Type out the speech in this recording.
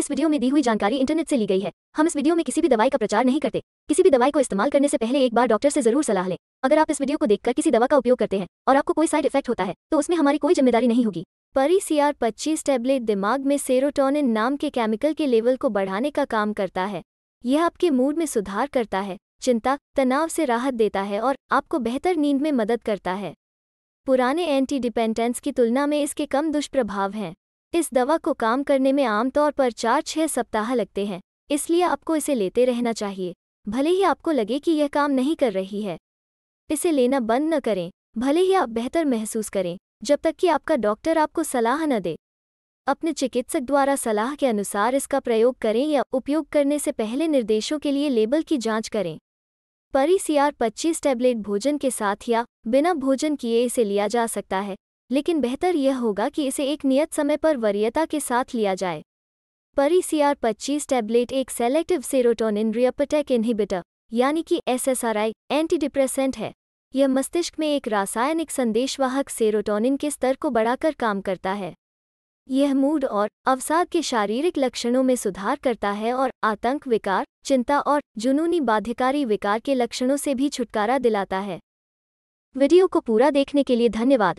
इस वीडियो में दी हुई जानकारी इंटरनेट से ली गई है हम इस वीडियो में किसी भी दवाई का प्रचार नहीं करते किसी भी दवाई को इस्तेमाल करने से पहले एक बार डॉक्टर से जरूर सलाह लें अगर आप इस वीडियो को देखकर किसी दवा का उपयोग करते हैं और आपको कोई साइड इफेक्ट होता है तो उसमें हमारी कोई जिम्मेदारी नहीं होगी परी सी आर पच्चीस टैबलेट दिमाग में सेरोटोनिन नाम के केमिकल के लेवल को बढ़ाने का काम करता है यह आपके मूड में सुधार करता है चिंता तनाव से राहत देता है और आपको बेहतर नींद में मदद करता है पुराने एंटी डिपेंडेंस की तुलना में इसके कम दुष्प्रभाव हैं इस दवा को काम करने में आमतौर पर चार छह सप्ताह लगते हैं इसलिए आपको इसे लेते रहना चाहिए भले ही आपको लगे कि यह काम नहीं कर रही है इसे लेना बंद न करें भले ही आप बेहतर महसूस करें जब तक कि आपका डॉक्टर आपको सलाह न दे अपने चिकित्सक द्वारा सलाह के अनुसार इसका प्रयोग करें या उपयोग करने से पहले निर्देशों के लिए लेबल की जांच करें परी सी आर पच्चीस टैबलेट भोजन के साथ या बिना भोजन किए इसे लिया जा सकता है लेकिन बेहतर यह होगा कि इसे एक नियत समय पर वरीयता के साथ लिया जाए परी सी आर पच्चीस टैबलेट एक सेलेक्टिव सेरोटोनिन रियपटेक इनहिबिटर यानी कि एसएसआरआई एंटीडिप्रेसेंट है यह मस्तिष्क में एक रासायनिक संदेशवाहक सेरोटोनिन के स्तर को बढ़ाकर काम करता है यह मूड और अवसाद के शारीरिक लक्षणों में सुधार करता है और आतंक विकार चिंता और जुनूनी बाध्यकारी विकार के लक्षणों से भी छुटकारा दिलाता है वीडियो को पूरा देखने के लिए धन्यवाद